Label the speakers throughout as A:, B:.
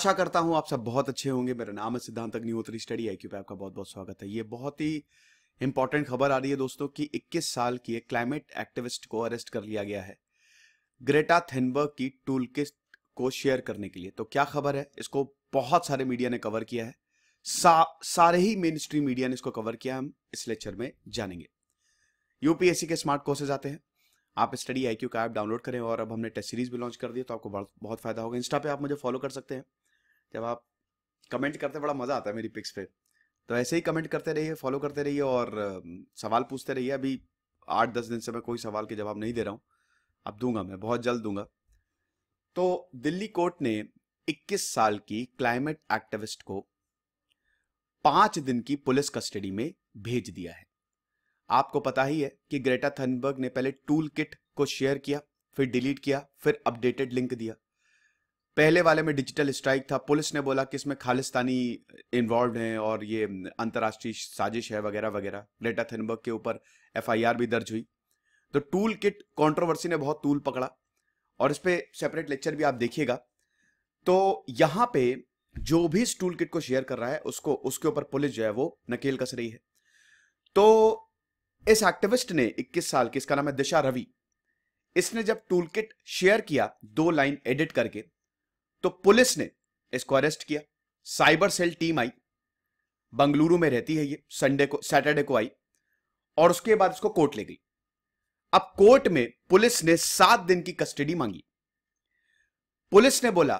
A: आशा करता हूँ आप सब बहुत अच्छे होंगे मेरा नाम है सिद्धांत अग्निहोत्री स्टडी आई पे आपका बहुत बहुत स्वागत है ये बहुत ही इंपॉर्टेंट खबर आ रही है दोस्तों कि 21 साल की एक क्लाइमेट एक्टिविस्ट को अरेस्ट कर लिया गया है ग्रेटा थेनबर्ग की टूल को शेयर करने के लिए तो क्या खबर है इसको बहुत सारे मीडिया ने कवर किया है सा, सारे ही मेन स्ट्रीम मीडिया ने इसको कवर किया हम इस लेक्चर में जानेंगे यूपीएससी के स्मार्ट कोर्सेज आते हैं आप स्टडी आई का ऐप डाउनलोड करें और अब हमने टेस्ट सीरीज भी लॉन्च कर दी तो आपको बहुत फायदा होगा इंस्टा पे आप मुझे फॉलो कर सकते हैं जब आप कमेंट करते बड़ा मज़ा आता है मेरी पिक्स पे तो ऐसे ही कमेंट करते रहिए फॉलो करते रहिए और सवाल पूछते रहिए अभी आठ दस दिन से मैं कोई सवाल के जवाब नहीं दे रहा हूँ अब दूंगा मैं बहुत जल्द दूंगा तो दिल्ली कोर्ट ने 21 साल की क्लाइमेट एक्टिविस्ट को पांच दिन की पुलिस कस्टडी में भेज दिया है आपको पता ही है कि ग्रेटा थनबर्ग ने पहले टूल किट को शेयर किया फिर डिलीट किया फिर अपडेटेड लिंक दिया पहले वाले में डिजिटल स्ट्राइक था पुलिस ने बोला कि इसमें खालिस्तानी इन्वॉल्व हैं और ये अंतर्राष्ट्रीय साजिश है वगैरह वगैरह ग्रेटा थनबर्ग के ऊपर एफआईआर भी दर्ज हुई तो टूल किट कॉन्ट्रोवर्सी ने बहुत टूल पकड़ा और इस पर सेपरेट लेक्चर भी आप देखिएगा तो यहाँ पे जो भी इस टूल किट को शेयर कर रहा है उसको उसके ऊपर पुलिस जो है वो नकेल कस रही है तो इस एक्टिविस्ट ने 21 साल की इसका नाम है दिशा रवि इसने जब टूल किट शेयर किया दो लाइन एडिट करके तो पुलिस ने इसको अरेस्ट किया साइबर सेल टीम आई बंगलुरु में रहती है ये संडे को सैटरडे को आई और उसके बाद इसको कोर्ट ले गई अब कोर्ट में पुलिस ने सात दिन की कस्टडी मांगी पुलिस ने बोला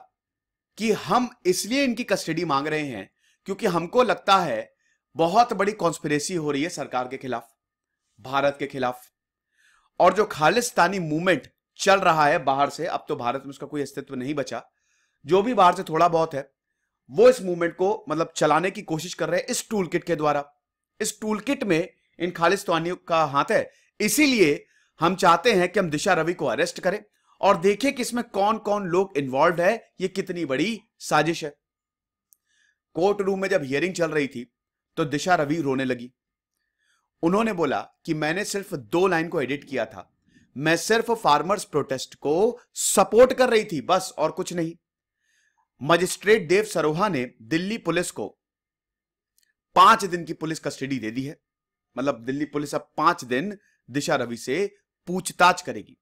A: कि हम इसलिए इनकी कस्टडी मांग रहे हैं क्योंकि हमको लगता है बहुत बड़ी कॉन्स्पिरेसी हो रही है सरकार के खिलाफ भारत के खिलाफ और जो खालिस्तानी मूवमेंट चल रहा है बाहर से अब तो भारत में उसका कोई अस्तित्व नहीं बचा जो भी बाहर से थोड़ा बहुत है वो इस मूवमेंट को मतलब चलाने की कोशिश कर रहे हैं इस टूल किट के द्वारा इस टूल किट में इन खालिस्तानियों का हाथ है इसीलिए हम चाहते हैं कि हम दिशा रवि को अरेस्ट करें और देखें कि इसमें कौन कौन लोग इन्वॉल्व है ये कितनी बड़ी साजिश है कोर्ट रूम में जब हियरिंग चल रही थी तो दिशा रवि रोने लगी उन्होंने बोला कि मैंने सिर्फ दो लाइन को एडिट किया था मैं सिर्फ फार्मर्स प्रोटेस्ट को सपोर्ट कर रही थी बस और कुछ नहीं मजिस्ट्रेट देव सरोहा ने दिल्ली पुलिस को पांच दिन की पुलिस कस्टडी दे दी है मतलब दिल्ली पुलिस अब पांच दिन दिशा रवि से पूछताछ करेगी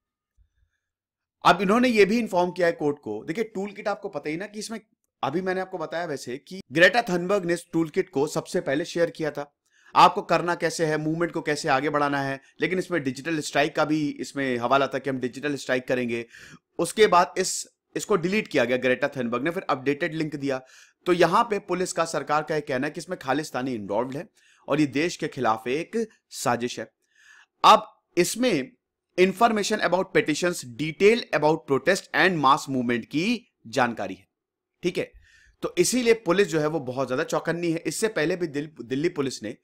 A: अब इन्होंने यह भी इंफॉर्म किया है कोर्ट को देखिए टूल किट आपको पता ही ना कि इसमें अभी मैंने आपको बताया वैसे कि ग्रेटा थनबर्ग ने टूल किट को सबसे पहले शेयर किया था आपको करना कैसे है मूवमेंट को कैसे आगे बढ़ाना है लेकिन इसमें डिजिटल स्ट्राइक का भी इसमें हवाला था कि हम डिजिटल स्ट्राइक करेंगे उसके बाद इस इसको डिलीट किया गया ग्रेटा थेनबर्ग ने फिर अपडेटेड लिंक दिया तो यहां पे पुलिस का सरकार का यह कहना है कि इसमें खालिस्तानी इन्वॉल्व है और ये देश के खिलाफ एक साजिश है अब इसमें information about petition detail about protest and mass movement की जानकारी है ठीक है तो इसीलिए पुलिस जो है वो बहुत ज्यादा चौकन्नी है इससे पहले भी दिल, दिल्ली पुलिस ने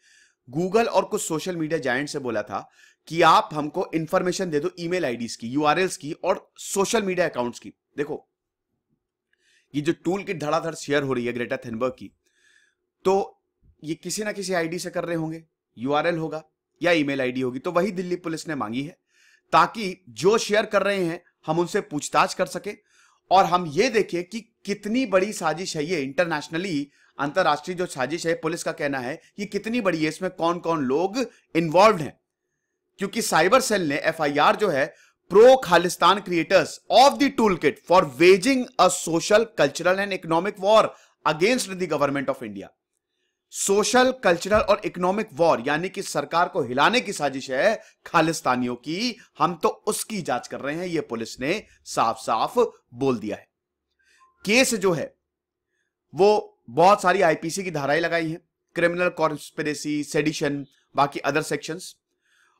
A: गूगल और कुछ सोशल मीडिया जायंट से बोला था कि आप हमको इंफॉर्मेशन दे दो ईमेल आईडीज की यूआरएल्स की और सोशल मीडिया अकाउंट्स की देखो ये जो टूल की धड़ाधड़ शेयर हो रही है ग्रेटर थेनबर्ग की तो ये किसी ना किसी आईडी से कर रहे होंगे यूआरएल होगा या ईमेल आईडी होगी तो वही दिल्ली पुलिस ने मांगी है ताकि जो शेयर कर रहे हैं हम उनसे पूछताछ कर सके और हम ये देखें कि कितनी बड़ी साजिश है ये इंटरनेशनली अंतरराष्ट्रीय जो साजिश है पुलिस का कहना है कि कितनी बड़ी है इसमें कौन कौन लोग इन्वॉल्व हैं क्योंकि साइबर सेल ने एफ जो है pro Khalistan creators of the toolkit for waging a social cultural and economic war against the government of India social cultural और इकोनॉमिक वॉर यानी कि सरकार को हिलाने की साजिश है खालिस्तानियों की हम तो उसकी जांच कर रहे हैं यह पुलिस ने साफ साफ बोल दिया है केस जो है वो बहुत सारी आईपीसी की धाराएं लगाई हैं क्रिमिनल कॉन्स्पेरेसी सेडिशन बाकी अदर सेक्शंस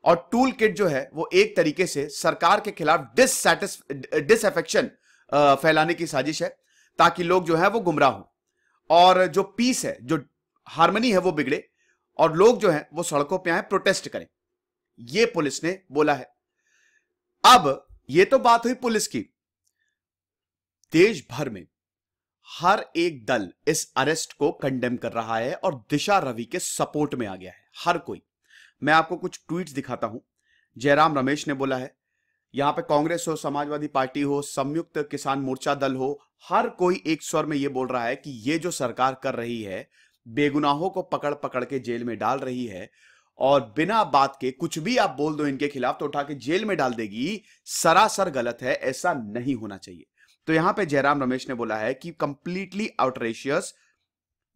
A: और टूल किट जो है वो एक तरीके से सरकार के खिलाफ डिससेटिस डिसएफेक्शन फैलाने की साजिश है ताकि लोग जो है वो गुमराह हो और जो पीस है जो हारमोनी है वो बिगड़े और लोग जो है वो सड़कों पर आए प्रोटेस्ट करें ये पुलिस ने बोला है अब ये तो बात हुई पुलिस की देश भर में हर एक दल इस अरेस्ट को कंडेम कर रहा है और दिशा रवि के सपोर्ट में आ गया है हर कोई मैं आपको कुछ ट्वीट दिखाता हूं जयराम रमेश ने बोला है यहां पे कांग्रेस हो समाजवादी पार्टी हो संयुक्त किसान मोर्चा दल हो हर कोई एक स्वर में यह बोल रहा है कि ये जो सरकार कर रही है बेगुनाहों को पकड़ पकड़ के जेल में डाल रही है और बिना बात के कुछ भी आप बोल दो इनके खिलाफ तो उठा के जेल में डाल देगी सरासर गलत है ऐसा नहीं होना चाहिए तो यहां पे जयराम रमेश ने बोला है कि completely outrageous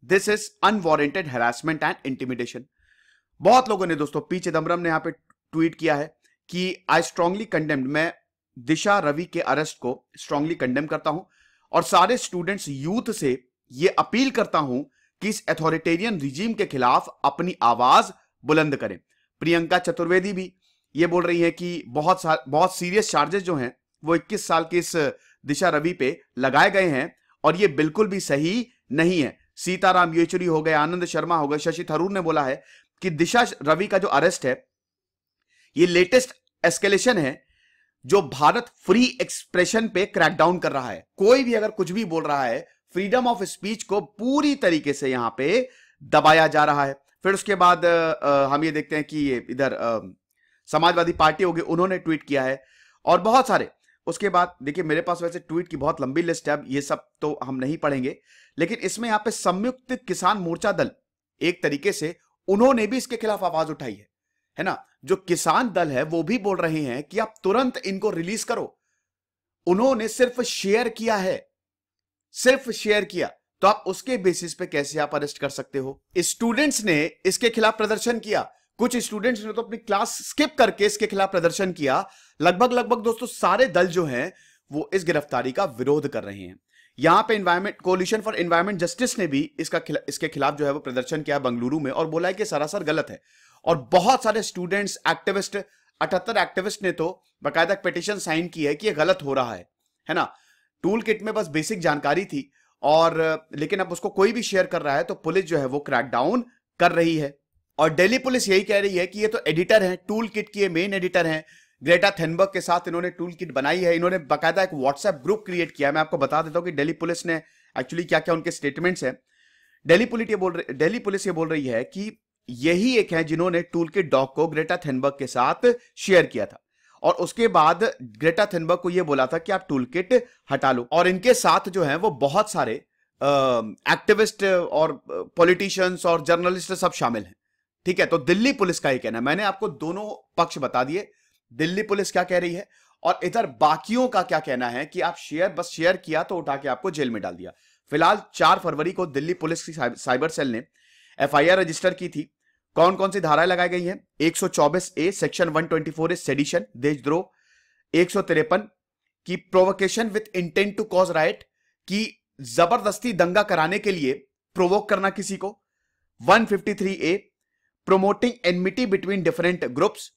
A: this is unwarranted harassment and intimidation बहुत लोगों ने दोस्तों पी चिदम्बरम ने यहां पे ट्वीट किया है कि आई स्ट्रांगली कंडेम मैं दिशा रवि के अरेस्ट को स्ट्रांगली कंडेम करता हूं और सारे स्टूडेंट्स यूथ से यह अपील करता हूं कि इस एथोरिटेरियन रिजीम के खिलाफ अपनी आवाज बुलंद करें प्रियंका चतुर्वेदी भी ये बोल रही है कि बहुत बहुत सीरियस चार्जेस जो हैं वो 21 साल के इस दिशा रवि पे लगाए गए हैं और ये बिल्कुल भी सही नहीं है सीताराम येचुरी हो गए आनंद शर्मा हो गए शशि थरूर ने बोला है कि दिशा रवि का जो अरेस्ट है ये लेटेस्ट एस्केलेशन है जो भारत फ्री एक्सप्रेशन पे क्रैकडाउन कर रहा है कोई भी अगर कुछ भी बोल रहा है फ्रीडम ऑफ स्पीच को पूरी तरीके से यहां पे दबाया जा रहा है फिर उसके बाद हम ये देखते हैं कि ये इधर समाजवादी पार्टी होगी उन्होंने ट्वीट किया है और बहुत सारे उसके बाद देखिए मेरे पास वैसे ट्वीट की बहुत लंबी लिस्ट है ये सब तो हम नहीं पढ़ेंगे लेकिन इसमें यहाँ पे संयुक्त किसान मोर्चा दल एक तरीके से उन्होंने भी इसके खिलाफ आवाज उठाई है है ना जो किसान दल है वो भी बोल रहे हैं कि आप तुरंत इनको रिलीज करो उन्होंने सिर्फ शेयर किया है सिर्फ शेयर किया तो आप उसके बेसिस पे कैसे आप अरेस्ट कर सकते हो स्टूडेंट्स ने इसके खिलाफ प्रदर्शन किया कुछ स्टूडेंट्स ने तो अपनी क्लास स्किप करके इसके खिलाफ प्रदर्शन किया लगभग लगभग दोस्तों सारे दल जो हैं वो इस गिरफ्तारी का विरोध कर रहे हैं यहां पे environment coalition for environment justice ने भी इसका खिला, इसके खिलाफ जो है वो प्रदर्शन किया बंगलुरु में और बोला है कि सरासर गलत है और बहुत सारे स्टूडेंट्स एक्टिविस्ट अठहत्तर एक्टिविस्ट ने तो बाकायदा पिटिशन साइन की है कि यह गलत हो रहा है है ना टूल किट में बस बेसिक जानकारी थी और लेकिन अब उसको कोई भी शेयर कर रहा है तो पुलिस जो है वो क्रैकडाउन कर रही है और दिल्ली पुलिस यही कह रही है कि ये तो एडिटर हैं टूल किट की मेन एडिटर हैं ग्रेटा थेनबर्ग के साथ इन्होंने टूल किट बनाई है इन्होंने बाकायदा एक व्हाट्सएप ग्रुप क्रिएट किया मैं आपको बता देता हूँ कि दिल्ली पुलिस ने एक्चुअली क्या क्या उनके स्टेटमेंट्स हैं डेली पुलिस ये बोल रही डेली पुलिस ये बोल रही है कि यही एक है जिन्होंने टूल किट डॉग को ग्रेटा थेनबर्ग के साथ शेयर किया था और उसके बाद ग्रेटा थेनबर्ग को यह बोला था कि आप टूल किट हटा लो और इनके साथ जो है वो बहुत सारे एक्टिविस्ट और पॉलिटिशियंस और जर्नलिस्ट सब शामिल हैं ठीक है तो दिल्ली पुलिस का ही कहना मैंने आपको दोनों पक्ष बता दिए दिल्ली पुलिस क्या कह रही है और इधर बाकियों का क्या कहना है कि आप शेयर बस शेयर किया तो उठा के आपको जेल में डाल दिया फिलहाल चार फरवरी को दिल्ली पुलिस की साइबर सेल ने एफ रजिस्टर की थी कौन कौन सी धाराएं लगाई गई हैं 124 ए सेक्शन 124 ट्वेंटी सेडिशन देशद्रोह एक की provocation with intent to cause riot की जबरदस्ती दंगा कराने के लिए प्रोवोक करना किसी को 153 A promoting enmity between different groups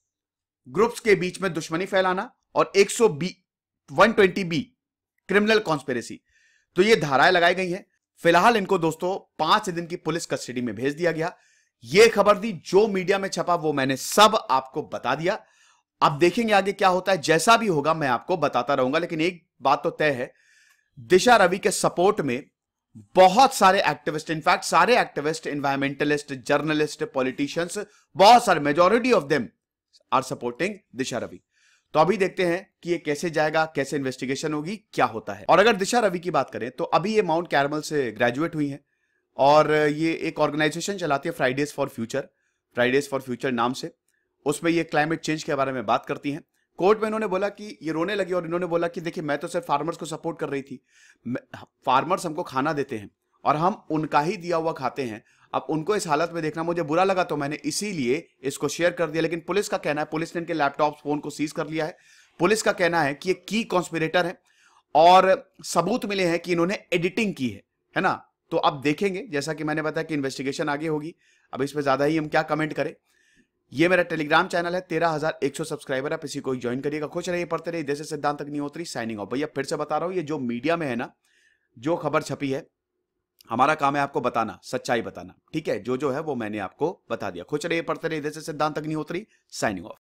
A: groups के बीच में दुश्मनी फैलाना और 100 B twenty B criminal conspiracy तो ये धाराएं लगाई गई हैं फिलहाल इनको दोस्तों पांच दिन की पुलिस कस्टडी में भेज दिया गया ये खबर दी जो मीडिया में छपा वो मैंने सब आपको बता दिया अब देखेंगे आगे क्या होता है जैसा भी होगा मैं आपको बताता रहूंगा लेकिन एक बात तो तय है दिशा रवि के सपोर्ट में बहुत सारे एक्टिविस्ट इनफैक्ट सारे एक्टिविस्ट इन्वायरमेंटलिस्ट जर्नलिस्ट पॉलिटिशियंस बहुत सारे majority of them are supporting Disha Ravi तो अभी देखते हैं कि ये कैसे जाएगा कैसे इन्वेस्टिगेशन होगी क्या होता है और अगर दिशा रवि की बात करें तो अभी ये माउंट कैरमल से ग्रेजुएट हुई है और ये एक ऑर्गेनाइजेशन चलाती है Fridays for future Fridays for future नाम से उसमें ये क्लाइमेट चेंज के बारे में बात करती हैं कोर्ट में इन्होंने बोला कि ये रोने लगी और इन्होंने बोला कि देखिए मैं तो सिर्फ फार्मर्स को सपोर्ट कर रही थी फार्मर्स हमको खाना देते हैं और हम उनका ही दिया हुआ खाते हैं अब उनको इस हालत में देखना मुझे बुरा लगा तो मैंने इसीलिए इसको शेयर कर दिया लेकिन पुलिस का कहना है पुलिस ने इनके लैपटॉप फोन को सीज कर लिया है पुलिस का कहना है कि ये की कॉन्स्पिरेटर है और सबूत मिले हैं कि इन्होंने एडिटिंग की है है ना तो अब देखेंगे जैसा कि मैंने बताया कि इन्वेस्टिगेशन आगे होगी अब इस पर ज्यादा ही हम क्या कमेंट करें ये मेरा टेलीग्राम चैनल है तेरह हजार एक सौ सब्सक्राइबर आप इसी को ज्वाइन करिएगा खुश रहिए पढ़ते रहिए जैसे सिद्धांत रही साइनिंग ऑफ भैया फिर से बता रहा हूँ ये जो मीडिया में है ना जो खबर छपी है हमारा काम है आपको बताना सच्चाई बताना ठीक है जो जो है वो मैंने आपको बता दिया खुश रहिए पढ़ते रहिए जैसे सिद्धांत होती साइनिंग ऑफ